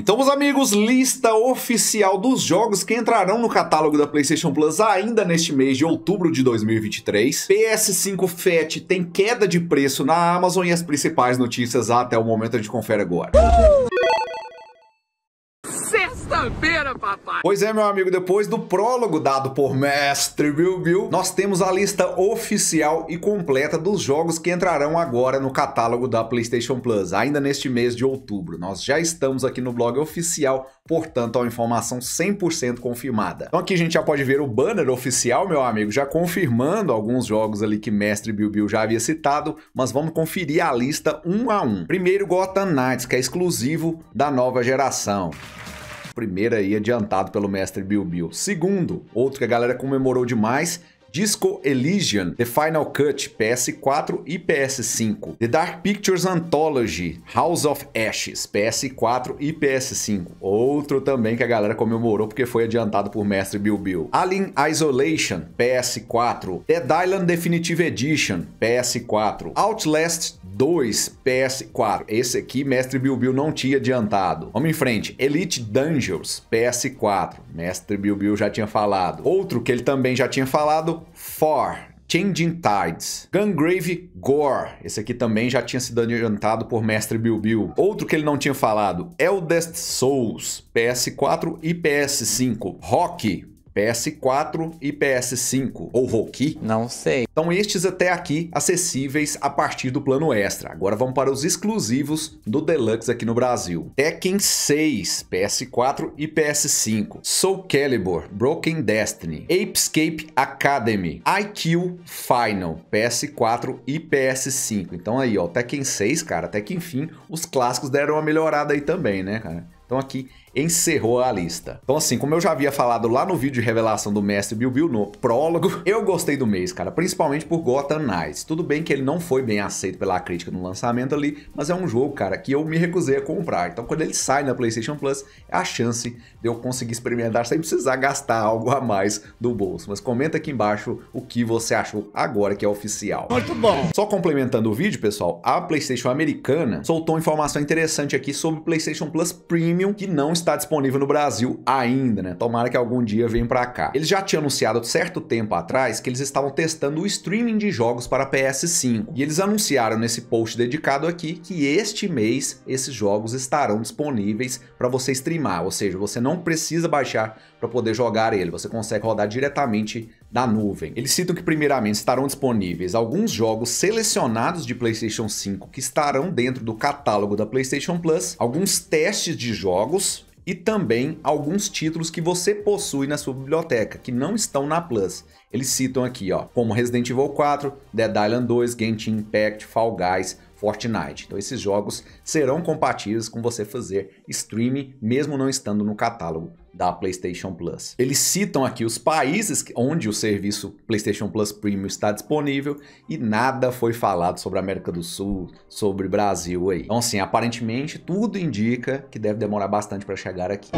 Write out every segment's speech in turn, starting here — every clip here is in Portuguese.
Então, meus amigos, lista oficial dos jogos que entrarão no catálogo da PlayStation Plus ainda neste mês de outubro de 2023. PS5 Fat tem queda de preço na Amazon e as principais notícias até o momento a gente confere agora. Uh! Pois é, meu amigo, depois do prólogo dado por Mestre Bill nós temos a lista oficial e completa dos jogos que entrarão agora no catálogo da PlayStation Plus, ainda neste mês de outubro. Nós já estamos aqui no blog oficial, portanto, a informação 100% confirmada. Então aqui a gente já pode ver o banner oficial, meu amigo, já confirmando alguns jogos ali que Mestre Bill já havia citado, mas vamos conferir a lista um a um. Primeiro, Gotham Knights, que é exclusivo da nova geração. Primeiro aí adiantado pelo mestre Bill Bill. Segundo, outro que a galera comemorou demais Disco Elysian, The Final Cut, PS4 e PS5. The Dark Pictures Anthology, House of Ashes, PS4 e PS5. Outro também que a galera comemorou porque foi adiantado por mestre Bill Bill. Alien Isolation, PS4. Dead Island Definitive Edition, PS4. Outlast 2, PS4. Esse aqui, mestre Bill Bill não tinha adiantado. Vamos em frente. Elite Dangerous, PS4. Mestre Bill Bill já tinha falado. Outro que ele também já tinha falado, são For, Changing Tides, Gungrave Gore, esse aqui também já tinha sido adiantado por Mestre Bilbil. Outro que ele não tinha falado, Eldest Souls, PS4 e PS5, Rock, PS4 e PS5, ou Roki? Não sei. Então estes até aqui acessíveis a partir do plano extra. Agora vamos para os exclusivos do Deluxe aqui no Brasil. Tekken 6, PS4 e PS5. Soul Calibur, Broken Destiny. Apescape Academy. IQ Final, PS4 e PS5. Então aí, ó, Tekken 6, cara, até que enfim, os clássicos deram uma melhorada aí também, né, cara? Então aqui encerrou a lista. Então, assim, como eu já havia falado lá no vídeo de revelação do Mestre Bilbil no prólogo, eu gostei do mês, cara, principalmente por Gotham Knights. Tudo bem que ele não foi bem aceito pela crítica no lançamento ali, mas é um jogo, cara, que eu me recusei a comprar. Então, quando ele sai na PlayStation Plus, é a chance de eu conseguir experimentar sem precisar gastar algo a mais do bolso. Mas comenta aqui embaixo o que você achou agora que é oficial. Muito bom! Só complementando o vídeo, pessoal, a PlayStation americana soltou informação interessante aqui sobre o PlayStation Plus Premium, que não está disponível no Brasil ainda, né? Tomara que algum dia venha para cá. Eles já tinham anunciado certo tempo atrás que eles estavam testando o streaming de jogos para PS5. E eles anunciaram nesse post dedicado aqui que este mês esses jogos estarão disponíveis para você streamar, ou seja, você não precisa baixar para poder jogar ele, você consegue rodar diretamente da nuvem. Eles citam que primeiramente estarão disponíveis alguns jogos selecionados de PlayStation 5 que estarão dentro do catálogo da PlayStation Plus, alguns testes de jogos e também alguns títulos que você possui na sua biblioteca que não estão na Plus. Eles citam aqui, ó, como Resident Evil 4, Dead Island 2, Genshin Impact, Fall Guys, Fortnite. Então esses jogos serão compatíveis com você fazer streaming mesmo não estando no catálogo da PlayStation Plus. Eles citam aqui os países onde o serviço PlayStation Plus Premium está disponível e nada foi falado sobre a América do Sul, sobre Brasil aí. Então assim, aparentemente tudo indica que deve demorar bastante para chegar aqui.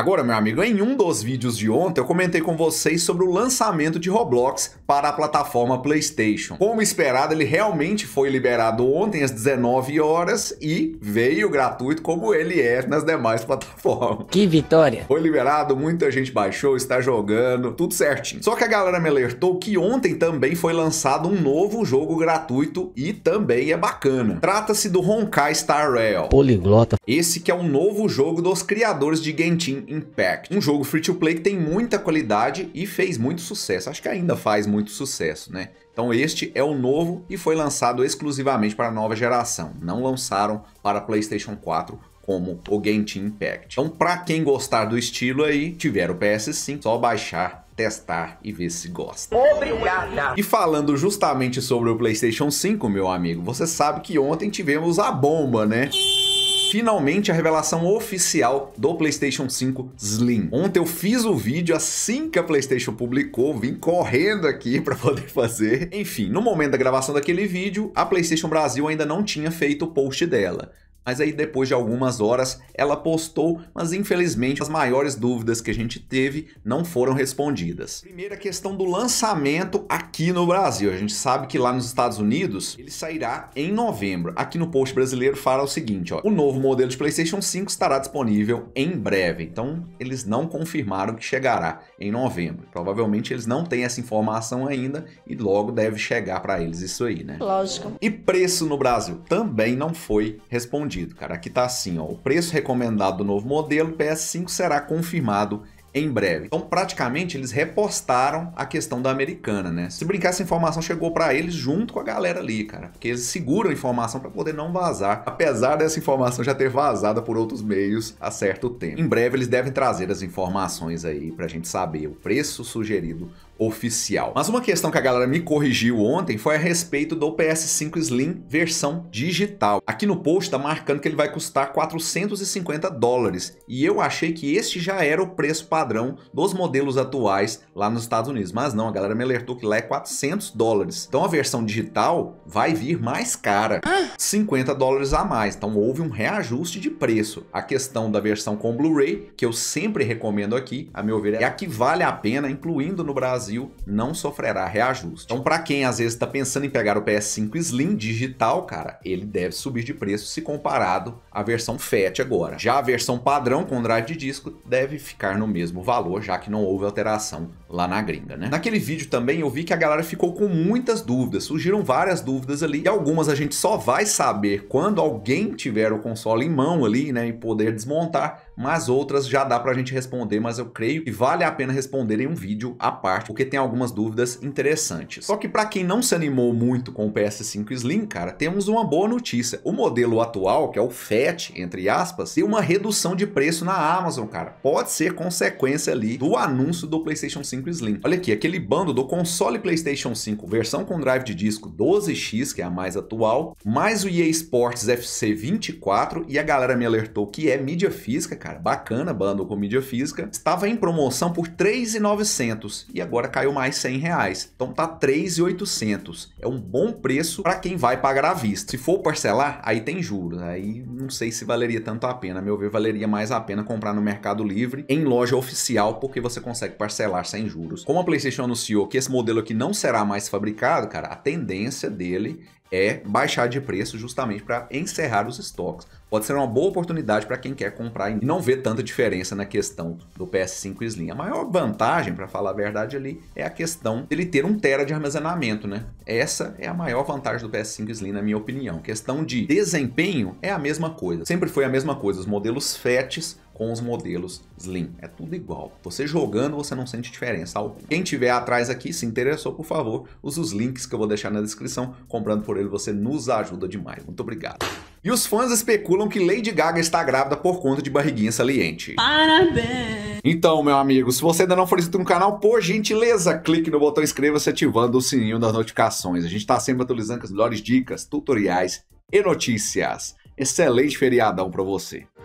Agora, meu amigo, em um dos vídeos de ontem eu comentei com vocês sobre o lançamento de Roblox para a plataforma PlayStation. Como esperado, ele realmente foi liberado ontem às 19 horas e veio gratuito como ele é nas demais plataformas. Que vitória! Foi liberado, muita gente baixou, está jogando, tudo certinho. Só que a galera me alertou que ontem também foi lançado um novo jogo gratuito e também é bacana. Trata-se do Honkai Star Rail. Poliglota. Esse que é um novo jogo dos criadores de Genshin Impact. Um jogo free to play que tem muita qualidade e fez muito sucesso. Acho que ainda faz muito sucesso, né? Então este é o novo e foi lançado exclusivamente para a nova geração. Não lançaram para PlayStation 4 como o Genshin Impact. Então, para quem gostar do estilo aí, tiver o PS5, só baixar testar e ver se gosta. Obrigada! E falando justamente sobre o PlayStation 5, meu amigo, você sabe que ontem tivemos a bomba, né? finalmente a revelação oficial do PlayStation 5 Slim. Ontem eu fiz o vídeo assim que a PlayStation publicou, vim correndo aqui para poder fazer. Enfim, no momento da gravação daquele vídeo, a PlayStation Brasil ainda não tinha feito o post dela. Mas aí depois de algumas horas ela postou, mas infelizmente as maiores dúvidas que a gente teve não foram respondidas. Primeira questão do lançamento aqui no Brasil. A gente sabe que lá nos Estados Unidos ele sairá em novembro. Aqui no post brasileiro fala o seguinte, ó, o novo modelo de PlayStation 5 estará disponível em breve. Então eles não confirmaram que chegará em novembro. Provavelmente eles não têm essa informação ainda e logo deve chegar para eles isso aí, né? Lógico. E preço no Brasil também não foi respondido cara. Aqui tá assim, ó, o preço recomendado do novo modelo PS5 será confirmado em breve. Então, praticamente, eles repostaram a questão da americana, né? Se brincar, essa informação chegou para eles junto com a galera ali, cara. Porque eles seguram a informação para poder não vazar, apesar dessa informação já ter vazada por outros meios há certo tempo. Em breve, eles devem trazer as informações aí pra gente saber o preço sugerido oficial. Mas uma questão que a galera me corrigiu ontem foi a respeito do PS5 Slim versão digital. Aqui no post está marcando que ele vai custar 450 dólares e eu achei que este já era o preço padrão dos modelos atuais lá nos Estados Unidos, mas não, a galera me alertou que lá é 400 dólares. Então a versão digital vai vir mais cara, 50 dólares a mais, então houve um reajuste de preço. A questão da versão com Blu-ray, que eu sempre recomendo aqui, a meu ver, é a que vale a pena, incluindo no Brasil Brasil não sofrerá reajuste. Então, para quem às vezes está pensando em pegar o PS5 Slim digital, cara, ele deve subir de preço se comparado à versão FAT agora. Já a versão padrão com drive de disco deve ficar no mesmo valor, já que não houve alteração lá na gringa, né? Naquele vídeo também eu vi que a galera ficou com muitas dúvidas, surgiram várias dúvidas ali, e algumas a gente só vai saber quando alguém tiver o console em mão ali, né, e poder desmontar, mas outras já dá pra gente responder, mas eu creio que vale a pena responder em um vídeo à parte, porque tem algumas dúvidas interessantes. Só que para quem não se animou muito com o PS5 Slim, cara, temos uma boa notícia. O modelo atual, que é o FAT, entre aspas, tem uma redução de preço na Amazon, cara. Pode ser consequência ali do anúncio do PlayStation 5 Slim. Olha aqui, aquele bando do console PlayStation 5, versão com drive de disco 12X, que é a mais atual, mais o EA Sports FC 24, e a galera me alertou que é mídia física, cara. Bacana, bando com mídia física. Estava em promoção por 3,900 e agora agora caiu mais 100 reais. Então tá 3,800. É um bom preço para quem vai pagar à vista. Se for parcelar, aí tem juros. Aí não sei se valeria tanto a pena. A meu ver, valeria mais a pena comprar no Mercado Livre, em loja oficial, porque você consegue parcelar sem juros. Como a PlayStation anunciou que esse modelo aqui não será mais fabricado, cara, a tendência dele é baixar de preço justamente para encerrar os estoques pode ser uma boa oportunidade para quem quer comprar e não vê tanta diferença na questão do PS5 Slim. A maior vantagem, para falar a verdade ali, é a questão dele ter um tera de armazenamento, né? Essa é a maior vantagem do PS5 Slim, na minha opinião. Questão de desempenho é a mesma coisa. Sempre foi a mesma coisa. Os modelos FATs com os modelos Slim. É tudo igual. Você jogando, você não sente diferença alguma. Quem tiver atrás aqui, se interessou, por favor, use os links que eu vou deixar na descrição. Comprando por ele, você nos ajuda demais. Muito obrigado. E os fãs especulam que Lady Gaga está grávida por conta de barriguinha saliente. Parabéns! Então, meu amigo, se você ainda não for inscrito no canal, por gentileza, clique no botão inscreva-se ativando o sininho das notificações. A gente está sempre atualizando com as melhores dicas, tutoriais e notícias. Excelente feriadão para você.